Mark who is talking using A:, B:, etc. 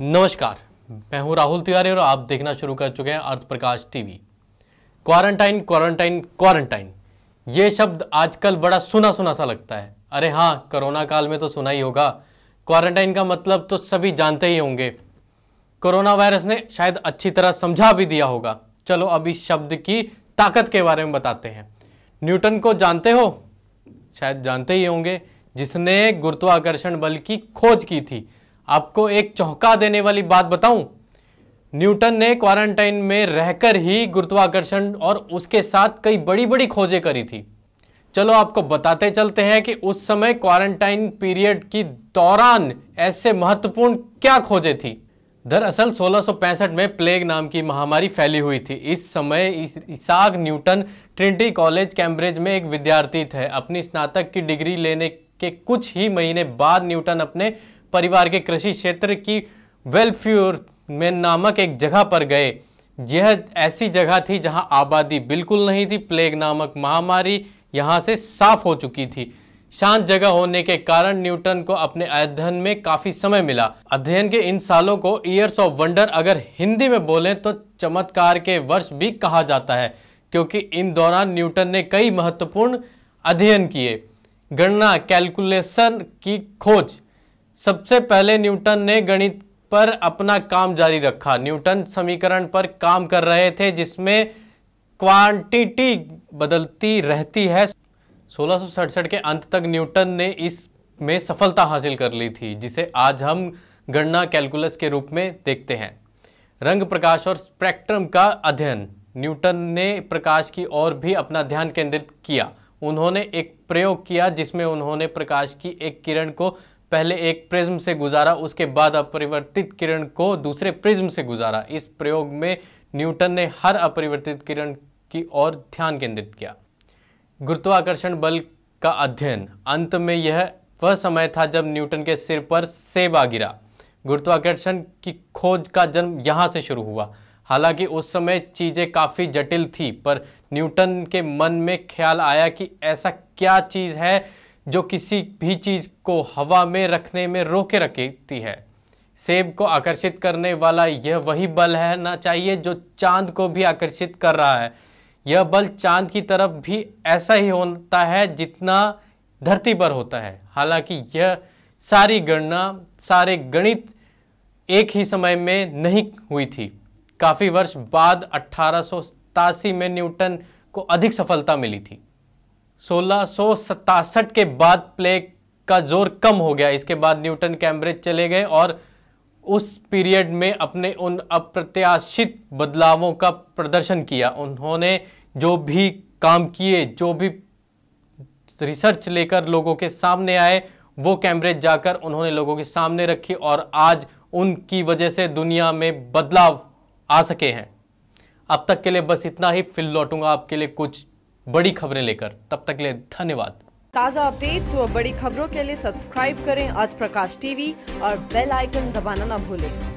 A: नमस्कार मैं हूं राहुल तिवारी और आप देखना शुरू कर चुके हैं Arth Prakash TV quarantine quarantine quarantine ये शब्द आजकल बड़ा सुना सुना सा लगता है अरे हाँ कोरोना काल में तो सुना ही होगा क्वारंटाइन का मतलब तो सभी जानते ही होंगे कोरोना वायरस ने शायद अच्छी तरह समझा भी दिया होगा चलो अब इस शब्द की ताकत के बारे में बताते हैं न्यूटन को जानते हो शायद जानते ही होंगे जिसने गुरुत्वाकर्षण बल की खोज की थी आपको एक चौंका देने वाली बात बताऊं न्यूटन ने क्वारंटाइन में रहकर ही गुरुत्वाकर्षण और उसके साथ कई बड़ी बड़ी खोजें करी थी चलो आपको बताते चलते हैं कि उस समय क्वारंटाइन पीरियड की दौरान ऐसे महत्वपूर्ण क्या खोजें थी दरअसल 1665 में प्लेग नाम की महामारी फैली हुई थी इस समय Isaac Newton Trinity College Cambridge में एक विद्यार्थी थे अपनी स्नातक की डिग्री लेने के कुछ ही महीने बाद न्यूटन अपने परिवार के कृषि क्षेत्र की वेलफ्यूर में नामक एक जगह पर गए यह ऐसी जगह थी जहां आबादी बिल्कुल नहीं थी प्लेग नामक महामारी यहां से साफ हो चुकी थी शांत जगह होने के कारण न्यूटन को अपने अध्ययन में काफी समय मिला अध्ययन के इन सालों को ईयर्स ऑफ वंडर अगर हिंदी में बोलें तो चमत्कार के वर्ष भी कहा जाता है क्योंकि इन दौरान न्यूटन ने कई महत्वपूर्ण अध्ययन किए गणना कैलकुलेशन की खोज सबसे पहले न्यूटन ने गणित पर अपना काम जारी रखा न्यूटन समीकरण पर काम कर रहे थे जिसमें क्वांटिटी बदलती रहती है सोलह के अंत तक न्यूटन ने इस में सफलता हासिल कर ली थी जिसे आज हम गणना कैलकुलस के रूप में देखते हैं रंग प्रकाश और स्पेक्ट्रम का अध्ययन न्यूटन ने प्रकाश की ओर भी अपना ध्यान केंद्रित किया उन्होंने एक प्रयोग किया जिसमें उन्होंने प्रकाश की एक किरण को पहले एक प्रिज्म से गुजारा उसके बाद अपरिवर्तित किरण को दूसरे प्रिज्म से गुजारा इस प्रयोग में न्यूटन ने हर अपरिवर्तित किरण की ओर ध्यान केंद्रित किया गुरुत्वाकर्षण बल का अध्ययन अंत में यह वह समय था जब न्यूटन के सिर पर सेबा गिरा गुरुत्वाकर्षण की खोज का जन्म यहाँ से शुरू हुआ हालांकि उस समय चीज़ें काफ़ी जटिल थी पर न्यूटन के मन में ख्याल आया कि ऐसा क्या चीज़ है जो किसी भी चीज़ को हवा में रखने में रोके रखती है सेब को आकर्षित करने वाला यह वही बल है ना चाहिए जो चांद को भी आकर्षित कर रहा है यह बल चांद की तरफ भी ऐसा ही होता है जितना धरती पर होता है हालांकि यह सारी गणना सारे गणित एक ही समय में नहीं हुई थी काफ़ी वर्ष बाद अट्ठारह में न्यूटन को अधिक सफलता मिली थी सोलह के बाद प्लेग का जोर कम हो गया इसके बाद न्यूटन कैम्ब्रिज चले गए और उस पीरियड में अपने उन अप्रत्याशित बदलावों का प्रदर्शन किया उन्होंने जो भी काम किए जो भी रिसर्च लेकर लोगों के सामने आए वो कैम्ब्रिज जाकर उन्होंने लोगों के सामने रखी और आज उनकी वजह से दुनिया में बदलाव आ सके हैं अब तक के लिए बस इतना ही फिल लौटूंगा आपके लिए कुछ बड़ी खबरें लेकर तब तक ले धन्यवाद ताज़ा अपडेट्स व बड़ी खबरों के लिए सब्सक्राइब करें आज प्रकाश टीवी और बेल आइकन दबाना न भूलें